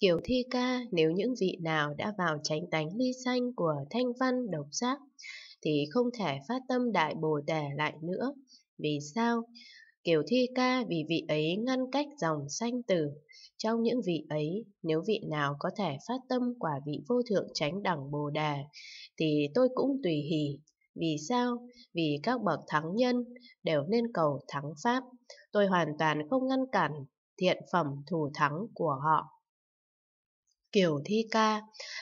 Kiểu thi ca nếu những vị nào đã vào tránh tánh ly xanh của thanh văn độc giác thì không thể phát tâm đại bồ đề lại nữa. Vì sao? Kiểu thi ca vì vị ấy ngăn cách dòng sanh tử. Trong những vị ấy, nếu vị nào có thể phát tâm quả vị vô thượng tránh đẳng bồ đề, thì tôi cũng tùy hỷ. Vì sao? Vì các bậc thắng nhân đều nên cầu thắng pháp. Tôi hoàn toàn không ngăn cản thiện phẩm thủ thắng của họ kiều thi ca,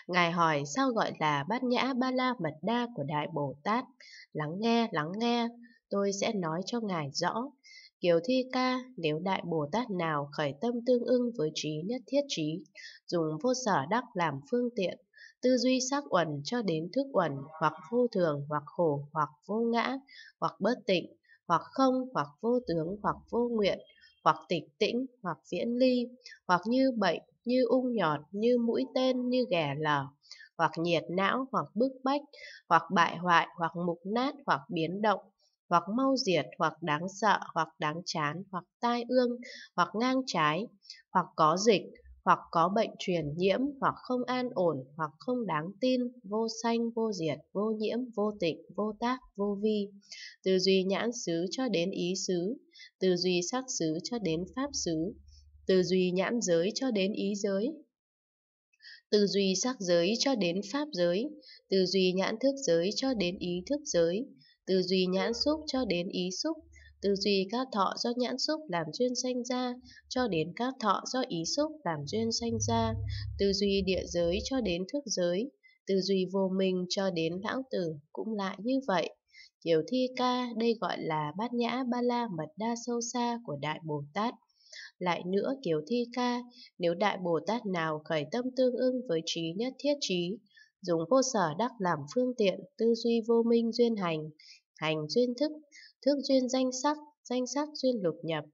Ngài hỏi sao gọi là bát nhã ba la mật đa của Đại Bồ Tát. Lắng nghe, lắng nghe, tôi sẽ nói cho Ngài rõ. Kiều thi ca, nếu Đại Bồ Tát nào khởi tâm tương ưng với trí nhất thiết trí, dùng vô sở đắc làm phương tiện, tư duy sắc uẩn cho đến thức uẩn, hoặc vô thường, hoặc khổ, hoặc vô ngã, hoặc bất tịnh, hoặc không, hoặc vô tướng, hoặc vô nguyện, hoặc tịch tĩnh, hoặc viễn ly, hoặc như bệnh, như ung nhọt, như mũi tên, như ghẻ lở, hoặc nhiệt não, hoặc bức bách, hoặc bại hoại, hoặc mục nát, hoặc biến động, hoặc mau diệt, hoặc đáng sợ, hoặc đáng chán, hoặc tai ương, hoặc ngang trái, hoặc có dịch, hoặc có bệnh truyền nhiễm, hoặc không an ổn, hoặc không đáng tin, vô sanh, vô diệt, vô nhiễm, vô tịnh, vô tác, vô vi. Từ duy nhãn xứ cho đến ý xứ, từ duy sắc xứ cho đến pháp xứ, từ duy nhãn giới cho đến ý giới, từ duy sắc giới cho đến pháp giới, từ duy nhãn thức giới cho đến ý thức giới, từ duy nhãn xúc cho đến ý xúc, từ duy các thọ do nhãn xúc làm duyên sanh ra cho đến các thọ do ý xúc làm duyên sanh ra, từ duy địa giới cho đến thức giới, từ duy vô minh cho đến lão tử cũng lại như vậy. Kiểu thi ca đây gọi là bát nhã ba la mật đa sâu xa của Đại Bồ Tát lại nữa kiểu thi ca, nếu đại Bồ Tát nào khởi tâm tương ưng với trí nhất thiết trí, dùng vô sở đắc làm phương tiện, tư duy vô minh duyên hành, hành duyên thức, thức duyên danh sắc, danh sắc duyên lục nhập,